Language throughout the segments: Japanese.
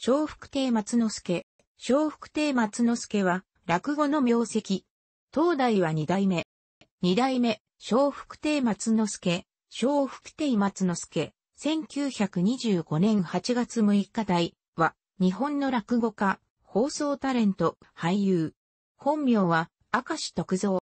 小福亭松之助。小福亭松之助は、落語の名跡。東大は二代目。二代目、小福亭松之助。小福亭松之助。1925年8月6日台は、日本の落語家、放送タレント、俳優。本名は、明石徳造。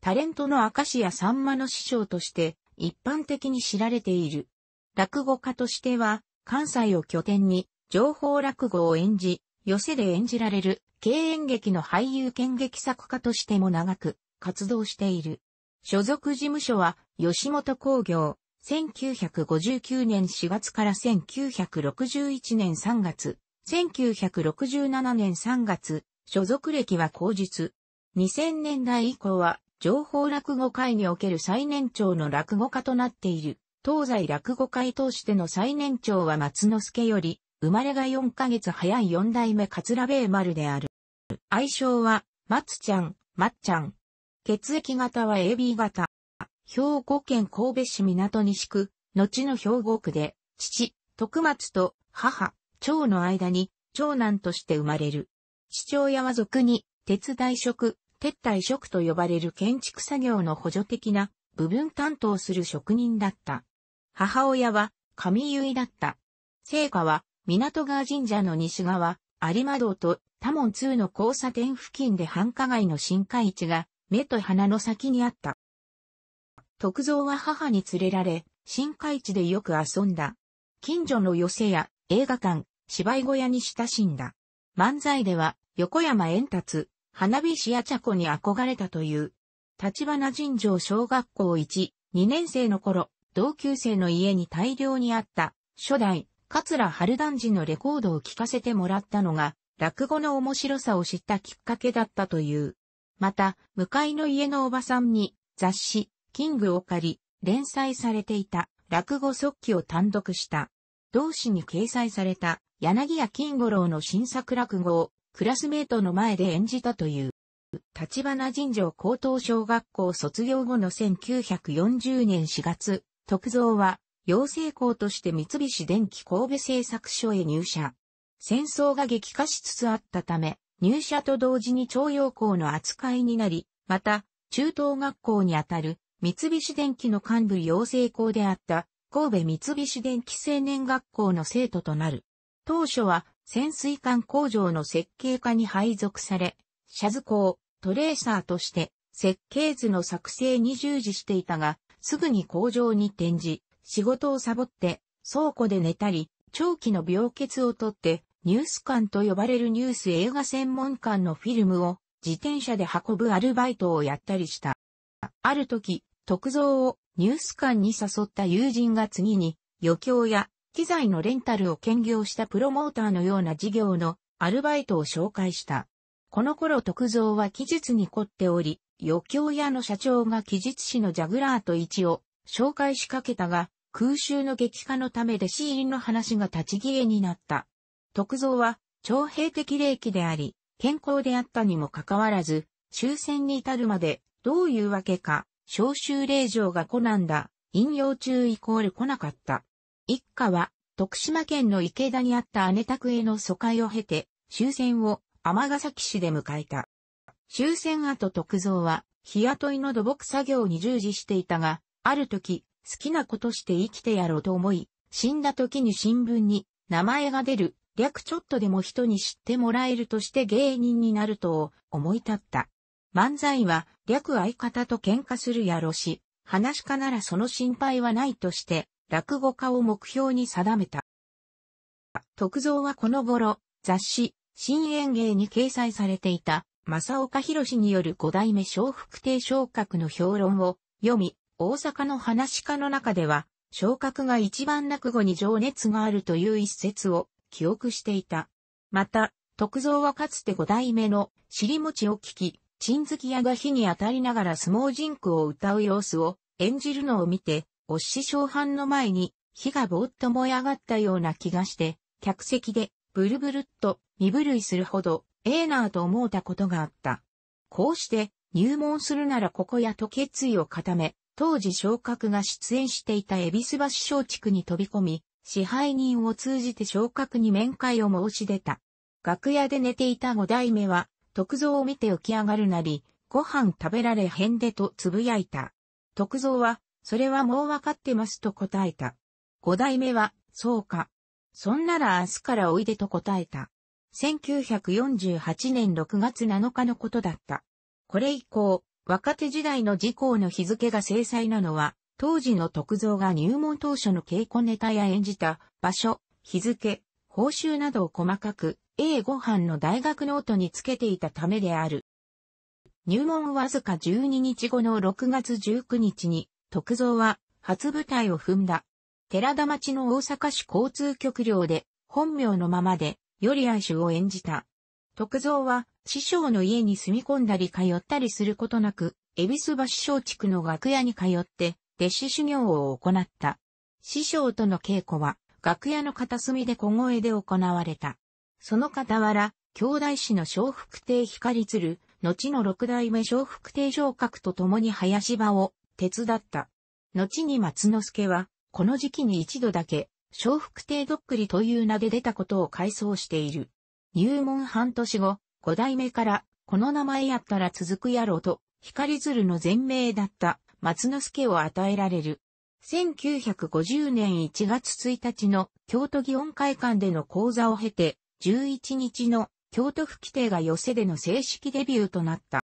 タレントの明石やさんまの師匠として、一般的に知られている。落語家としては、関西を拠点に、情報落語を演じ、寄せで演じられる、経演劇の俳優兼劇作家としても長く活動している。所属事務所は、吉本工業、1959年4月から1961年3月、1967年3月、所属歴は後日。2000年代以降は、情報落語会における最年長の落語家となっている。東西落語会通しての最年長は松之助より、生まれが4ヶ月早い4代目桂米丸である。愛称は、松ちゃん、まっちゃん。血液型は AB 型。兵庫県神戸市港西区、後の兵庫区で、父、徳松と母、長の間に、長男として生まれる。父親は俗に、鉄大職、鉄退職と呼ばれる建築作業の補助的な部分担当する職人だった。母親は、神結だった。成果は、港川神社の西側、有馬道と多門通の交差点付近で繁華街の深海地が目と鼻の先にあった。徳造は母に連れられ、深海地でよく遊んだ。近所の寄せや映画館、芝居小屋に親しんだ。漫才では横山円達、花火師や茶子に憧れたという。立花神城小学校1、2年生の頃、同級生の家に大量にあった、初代、桂春団時のレコードを聴かせてもらったのが、落語の面白さを知ったきっかけだったという。また、向かいの家のおばさんに、雑誌、キングを借り、連載されていた、落語速記を単独した。同誌に掲載された、柳家金五郎の新作落語を、クラスメートの前で演じたという。立花神城高等小学校卒業後の1940年4月、徳蔵は養成校として三菱電機神戸製作所へ入社。戦争が激化しつつあったため、入社と同時に徴用工の扱いになり、また、中等学校にあたる三菱電機の幹部養成校であった神戸三菱電機青年学校の生徒となる。当初は潜水艦工場の設計家に配属され、シャズ工、トレーサーとして設計図の作成に従事していたが、すぐに工場に転じ、仕事をサボって倉庫で寝たり、長期の病欠をとってニュース館と呼ばれるニュース映画専門館のフィルムを自転車で運ぶアルバイトをやったりした。ある時、特造をニュース館に誘った友人が次に余興や機材のレンタルを兼業したプロモーターのような事業のアルバイトを紹介した。この頃特造は期日に凝っており、余興屋の社長が期日誌のジャグラーと一を紹介しかけたが、空襲の激化のためで死因の話が立ち消えになった。徳造は、徴兵的霊気であり、健康であったにもかかわらず、終戦に至るまで、どういうわけか、召集令状が来なんだ、引用中イコール来なかった。一家は、徳島県の池田にあった姉宅への疎開を経て、終戦を尼崎市で迎えた。終戦後徳造は、日雇いの土木作業に従事していたが、ある時、好きなことして生きてやろうと思い、死んだ時に新聞に名前が出る、略ちょっとでも人に知ってもらえるとして芸人になると思い立った。漫才は略相方と喧嘩するやろし、話し家ならその心配はないとして、落語家を目標に定めた。徳造はこの頃、雑誌、新演芸に掲載されていた、正岡博による五代目小福亭昇格の評論を読み、大阪の話家の中では、昇格が一番落語に情熱があるという一節を記憶していた。また、徳蔵はかつて五代目の尻餅を聞き、鎮月屋が火に当たりながら相撲人句を歌う様子を演じるのを見て、お師匠藩の前に火がぼーっと燃え上がったような気がして、客席でブルブルっと身震いするほどええなぁと思うたことがあった。こうして入門するならここやと決意を固め、当時昇格が出演していた恵比寿橋小地区に飛び込み、支配人を通じて昇格に面会を申し出た。楽屋で寝ていた五代目は、徳蔵を見て起き上がるなり、ご飯食べられへんでとつぶやいた。徳蔵は、それはもうわかってますと答えた。五代目は、そうか。そんなら明日からおいでと答えた。1948年6月7日のことだった。これ以降、若手時代の事項の日付が精細なのは、当時の徳造が入門当初の稽古ネタや演じた場所、日付、報酬などを細かく A5 班の大学ノートにつけていたためである。入門わずか12日後の6月19日に、徳造は初舞台を踏んだ。寺田町の大阪市交通局寮で、本名のままで、より愛主を演じた。徳造は師匠の家に住み込んだり通ったりすることなく、恵比寿橋小竹の楽屋に通って、弟子修行を行った。師匠との稽古は、楽屋の片隅で小声で行われた。その傍ら、兄弟子の小福亭光鶴、後の六代目小福亭上角と共に林場を手伝った。後に松之助は、この時期に一度だけ、小福亭どっくりという名で出たことを回想している。入門半年後、五代目から、この名前やったら続くやろうと、光鶴の全名だった松之助を与えられる。1950年1月1日の京都祇園会館での講座を経て、11日の京都府規定が寄せでの正式デビューとなった。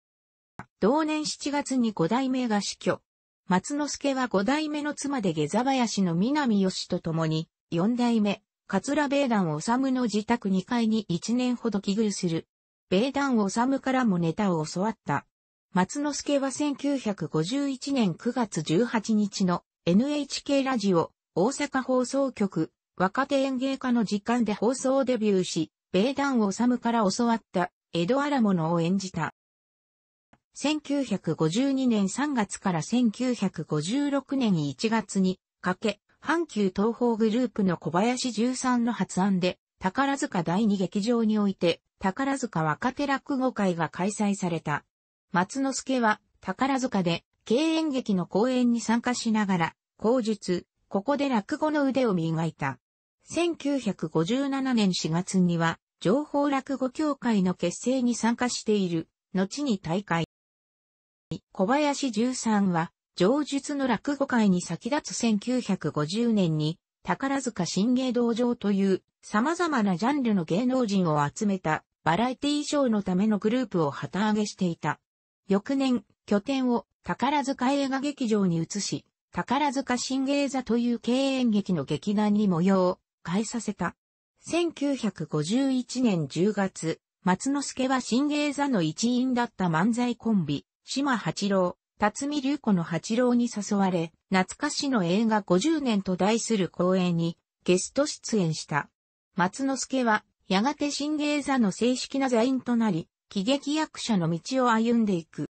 同年7月に五代目が死去。松之助は五代目の妻で下座林の南義と共に、四代目、桂米団治の自宅2階に1年ほど寄遇する。米団治からもネタを教わった。松之助は1951年9月18日の NHK ラジオ大阪放送局若手演芸家の時間で放送デビューし、米団治から教わった江戸荒物を演じた。1952年3月から1956年1月にかけ、阪急東宝グループの小林十三の発案で、宝塚第二劇場において、宝塚若手落語会が開催された。松之助は、宝塚で、経営劇の公演に参加しながら、後述、ここで落語の腕を磨いた。1957年4月には、情報落語協会の結成に参加している、後に大会。小林十三は、上述の落語会に先立つ1950年に、宝塚新芸道場という様々なジャンルの芸能人を集めたバラエティーショーのためのグループを旗揚げしていた。翌年、拠点を宝塚映画劇場に移し、宝塚新芸座という経営劇の劇団に模様を変えさせた。1951年10月、松之助は新芸座の一員だった漫才コンビ、島八郎、辰巳隆子の八郎に誘われ、懐かしの映画50年と題する公演にゲスト出演した。松之助は、やがて新芸座の正式な座員となり、喜劇役者の道を歩んでいく。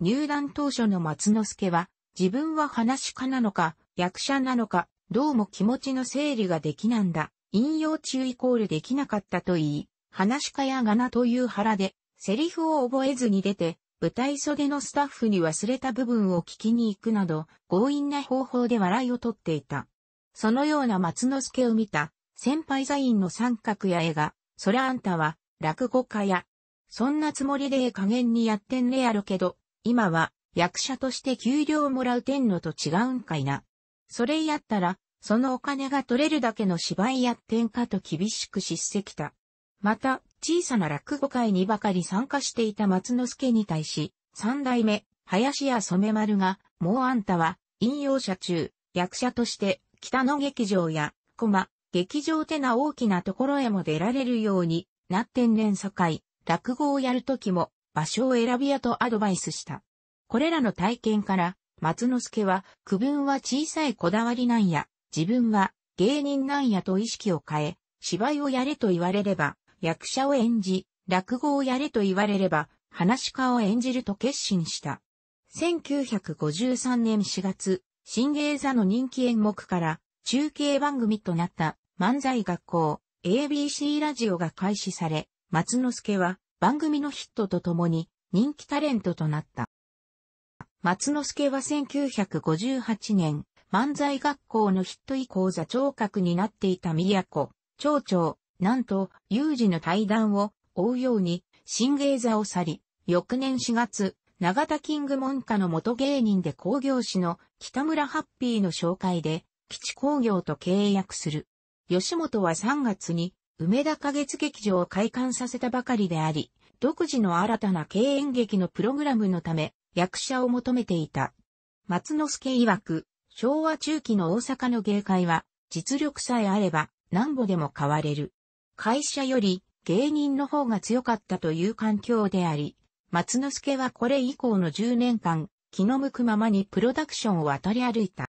入団当初の松之助は、自分は話し家なのか、役者なのか、どうも気持ちの整理ができなんだ。引用中イコールできなかったと言い、話し家やがなという腹で、セリフを覚えずに出て、舞台袖のスタッフに忘れた部分を聞きに行くなど、強引な方法で笑いをとっていた。そのような松之助を見た、先輩座員の三角や絵が、そらあんたは、落語家や。そんなつもりでええ加減にやってんねやろけど、今は、役者として給料もらうてんのと違うんかいな。それやったら、そのお金が取れるだけの芝居やってんかと厳しく叱責た。また、小さな落語会にばかり参加していた松之助に対し、三代目、林家染丸が、もうあんたは、引用者中、役者として、北の劇場や、駒、劇場てな大きなところへも出られるようになってんねんさかい、落語をやるときも、場所を選びやとアドバイスした。これらの体験から、松之助は、区分は小さいこだわりなんや、自分は芸人なんやと意識を変え、芝居をやれと言われれば、役者を演じ、落語をやれと言われれば、話し家を演じると決心した。1953年4月、新芸座の人気演目から中継番組となった漫才学校 ABC ラジオが開始され、松之助は番組のヒットとともに人気タレントとなった。松之助は1958年、漫才学校のヒット以降座長閣になっていた宮古、町長、なんと、有事の対談を追うように、新芸座を去り、翌年4月、長田キング門下の元芸人で工業士の北村ハッピーの紹介で、基地工業と契約する。吉本は3月に、梅田花月劇場を開館させたばかりであり、独自の新たな経営劇のプログラムのため、役者を求めていた。松之助曰く、昭和中期の大阪の芸会は、実力さえあれば、何歩でも変われる。会社より芸人の方が強かったという環境であり、松之助はこれ以降の10年間、気の向くままにプロダクションを渡り歩いた。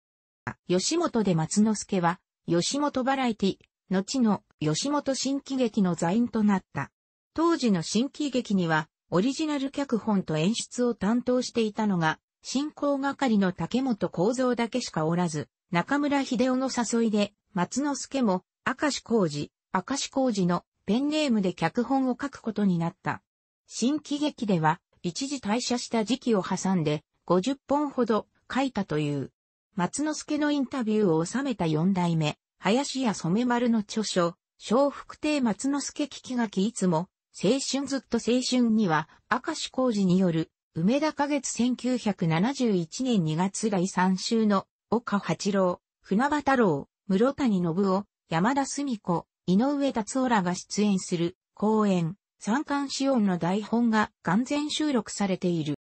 吉本で松之助は、吉本バラエティ、後の吉本新喜劇の座員となった。当時の新喜劇には、オリジナル脚本と演出を担当していたのが、進行係の竹本幸三だけしかおらず、中村秀夫の誘いで、松之助も、明石浩二、明石工事のペンネームで脚本を書くことになった。新喜劇では、一時退社した時期を挟んで、50本ほど書いたという。松之助のインタビューを収めた四代目、林家染丸の著書、小福亭松之助聞き書きいつも、青春ずっと青春には、明石工事による、梅田花月1971年2月第3週の、岡八郎、船場太郎、室谷信夫、山田澄子、井上達夫らが出演する公演、三冠四音の台本が完全収録されている。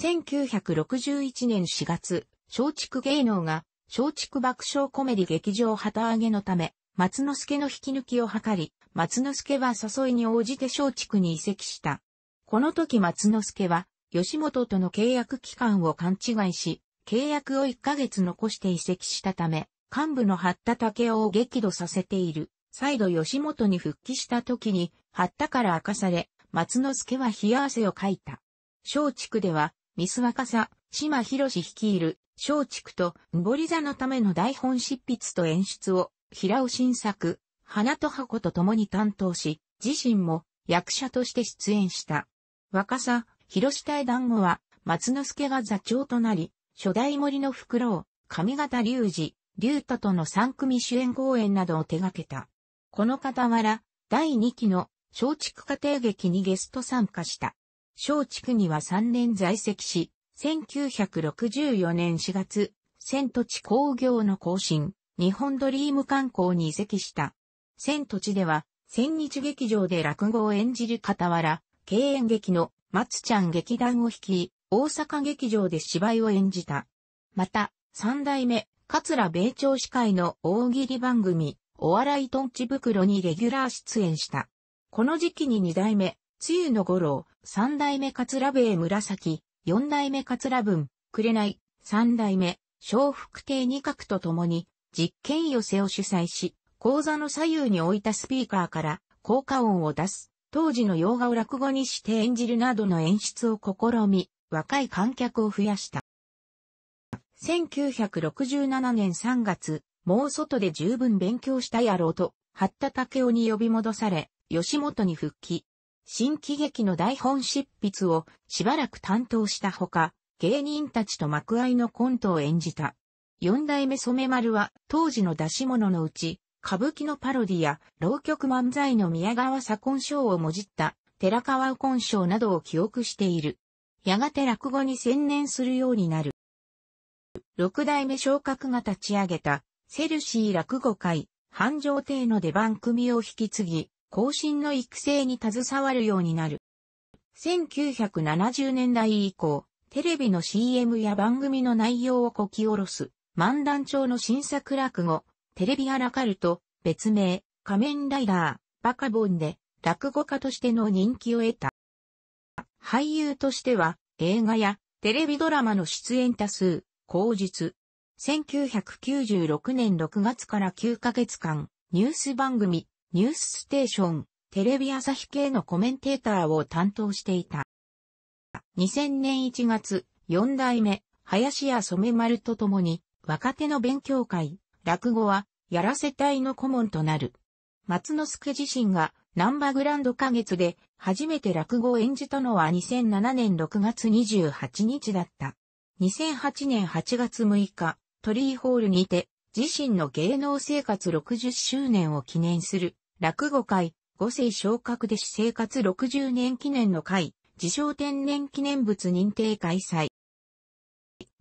1961年4月、松竹芸能が松竹爆笑コメディ劇場旗揚げのため、松之助の引き抜きを図り、松之助は誘いに応じて松竹に移籍した。この時松之助は、吉本との契約期間を勘違いし、契約を1ヶ月残して移籍したため、幹部の八田武雄を激怒させている再度吉本に復帰した時に、ったから明かされ、松之助は冷や汗をかいた。松竹では、ミス若さ、島博史率いる、松竹と、ぼり座のための台本執筆と演出を、平尾新作、花と箱と共に担当し、自身も役者として出演した。若さ、広下。対談後は、松之助が座長となり、初代森の袋を、上方隆二、竜太との三組主演公演などを手掛けた。この傍ら、第2期の松竹家庭劇にゲスト参加した。松竹には3年在籍し、1964年4月、千と地工業の更新、日本ドリーム観光に移籍した。千と地では、千日劇場で落語を演じる傍ら、敬遠劇の松ちゃん劇団を率い、大阪劇場で芝居を演じた。また、三代目、桂米朝司会の大喜利番組、お笑いトンチ袋にレギュラー出演した。この時期に二代目、つゆの五郎、三代目桂べえ紫、四代目桂文、くれない、三代目、小福亭二角と共に、実験寄せを主催し、講座の左右に置いたスピーカーから効果音を出す、当時の洋画を落語にして演じるなどの演出を試み、若い観客を増やした。1967年3月、もう外で十分勉強したやろうと、八田武雄に呼び戻され、吉本に復帰。新喜劇の台本執筆をしばらく担当したほか、芸人たちと幕合いのコントを演じた。四代目染丸は当時の出し物のうち、歌舞伎のパロディや浪曲漫才の宮川左近賞をもじった寺川右近賞などを記憶している。やがて落語に専念するようになる。六代目昇格が立ち上げたセルシー落語会、繁盛亭の出番組を引き継ぎ、後進の育成に携わるようになる。1970年代以降、テレビの CM や番組の内容をこき下ろす、漫談調の新作落語、テレビアラカルト、別名、仮面ライダー、バカボンで、落語家としての人気を得た。俳優としては、映画やテレビドラマの出演多数、口実、1996年6月から9ヶ月間、ニュース番組、ニュースステーション、テレビ朝日系のコメンテーターを担当していた。2000年1月、4代目、林家染丸と共に、若手の勉強会、落語は、やらせ隊の顧問となる。松之助自身が、ナンバグランド花月で、初めて落語を演じたのは2007年6月28日だった。2008年8月6日、トリーホールにて、自身の芸能生活60周年を記念する、落語会、五世昇格で私生活60年記念の会、自称天然記念物認定開催。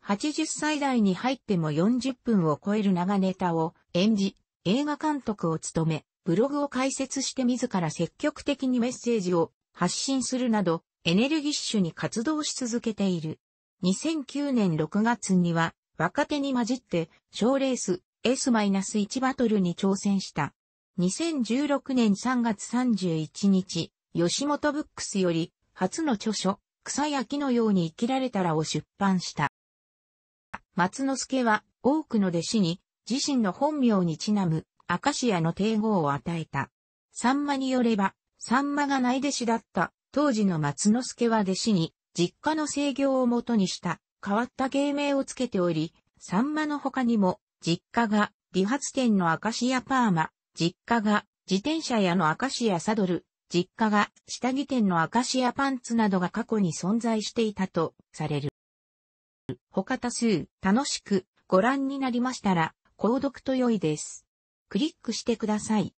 80歳代に入っても40分を超える長ネタを演じ、映画監督を務め、ブログを開設して自ら積極的にメッセージを発信するなど、エネルギッシュに活動し続けている。2009年6月には、若手に混じって、賞レース S-1 バトルに挑戦した。2016年3月31日、吉本ブックスより、初の著書、草や木のように生きられたらを出版した。松之助は、多くの弟子に、自身の本名にちなむ、アカシアの帝号を与えた。さんまによれば、さんまがない弟子だった、当時の松之助は弟子に、実家の制御をもとにした、変わった芸名をつけており、サンマの他にも、実家が理髪店のアカシアパーマ、実家が自転車屋のアカシアサドル、実家が下着店のアカシアパンツなどが過去に存在していたとされる。他多数楽しくご覧になりましたら、購読と良いです。クリックしてください。